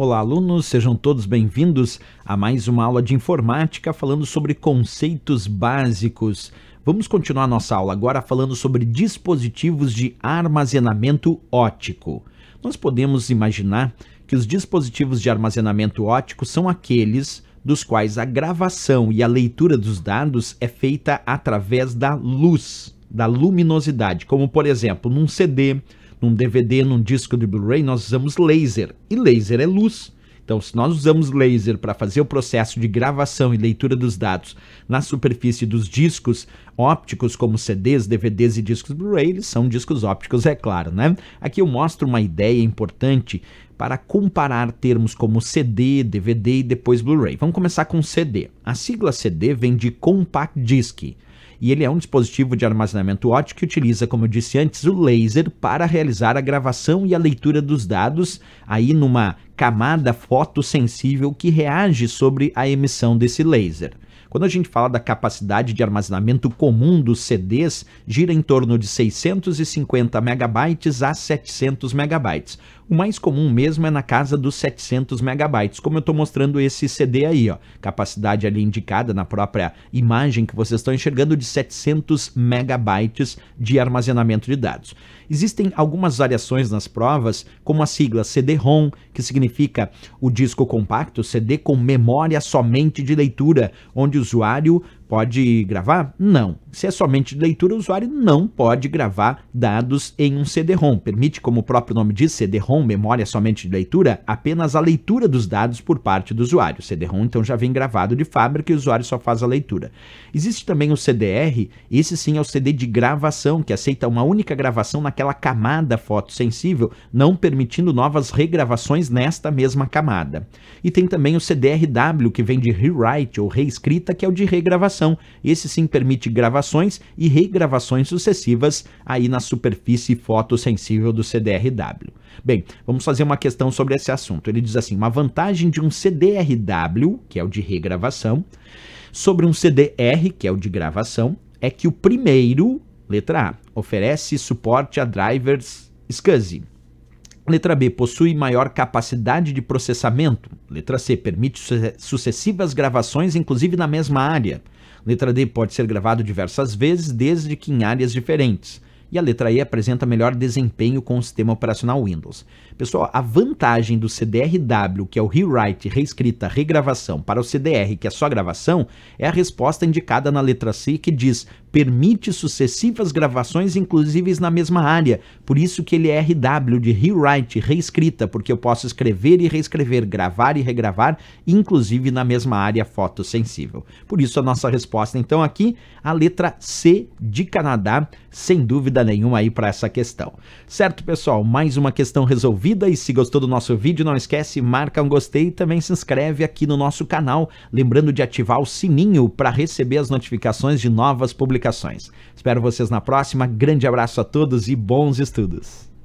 Olá, alunos, sejam todos bem-vindos a mais uma aula de informática falando sobre conceitos básicos. Vamos continuar nossa aula agora falando sobre dispositivos de armazenamento ótico. Nós podemos imaginar que os dispositivos de armazenamento ótico são aqueles dos quais a gravação e a leitura dos dados é feita através da luz, da luminosidade, como por exemplo num CD, num DVD, num disco de Blu-ray, nós usamos laser. E laser é luz. Então, se nós usamos laser para fazer o processo de gravação e leitura dos dados na superfície dos discos ópticos, como CDs, DVDs e discos Blu-ray, eles são discos ópticos, é claro, né? Aqui eu mostro uma ideia importante para comparar termos como CD, DVD e depois Blu-ray. Vamos começar com CD. A sigla CD vem de Compact Disc e ele é um dispositivo de armazenamento ótico que utiliza, como eu disse antes, o laser para realizar a gravação e a leitura dos dados aí numa camada fotossensível que reage sobre a emissão desse laser. Quando a gente fala da capacidade de armazenamento comum dos CDs, gira em torno de 650 megabytes a 700 megabytes. O mais comum mesmo é na casa dos 700 megabytes, como eu estou mostrando esse CD aí, ó. Capacidade ali indicada na própria imagem que vocês estão enxergando de 700 megabytes de armazenamento de dados. Existem algumas variações nas provas, como a sigla CD-ROM, que significa o disco compacto, CD com memória somente de leitura, onde de usuário pode gravar? Não. Se é somente de leitura, o usuário não pode gravar dados em um CD-ROM. Permite, como o próprio nome diz, CD-ROM, memória somente de leitura, apenas a leitura dos dados por parte do usuário. CD-ROM então já vem gravado de fábrica e o usuário só faz a leitura. Existe também o CDR, esse sim é o CD de gravação, que aceita uma única gravação naquela camada fotossensível, não permitindo novas regravações nesta mesma camada. E tem também o CDRW, que vem de rewrite ou reescrita, que é o de regravação gravação. Esse sim permite gravações e regravações sucessivas aí na superfície fotossensível do CDRW. Bem, vamos fazer uma questão sobre esse assunto. Ele diz assim: uma vantagem de um CDRW, que é o de regravação, sobre um CDR, que é o de gravação, é que o primeiro, letra A, oferece suporte a drivers SCSI. Letra B possui maior capacidade de processamento. Letra C permite sucessivas gravações, inclusive na mesma área. Letra D pode ser gravado diversas vezes, desde que em áreas diferentes e a letra E apresenta melhor desempenho com o sistema operacional Windows. Pessoal, a vantagem do CDRW, que é o rewrite, reescrita, regravação, para o CDR, que é só gravação, é a resposta indicada na letra C, que diz permite sucessivas gravações, inclusive na mesma área. Por isso que ele é RW, de rewrite, reescrita, porque eu posso escrever e reescrever, gravar e regravar, inclusive na mesma área fotossensível. Por isso a nossa resposta, então, aqui, a letra C de Canadá, sem dúvida, dúvida nenhuma aí para essa questão. Certo, pessoal? Mais uma questão resolvida e se gostou do nosso vídeo, não esquece, marca um gostei e também se inscreve aqui no nosso canal, lembrando de ativar o sininho para receber as notificações de novas publicações. Espero vocês na próxima. Grande abraço a todos e bons estudos.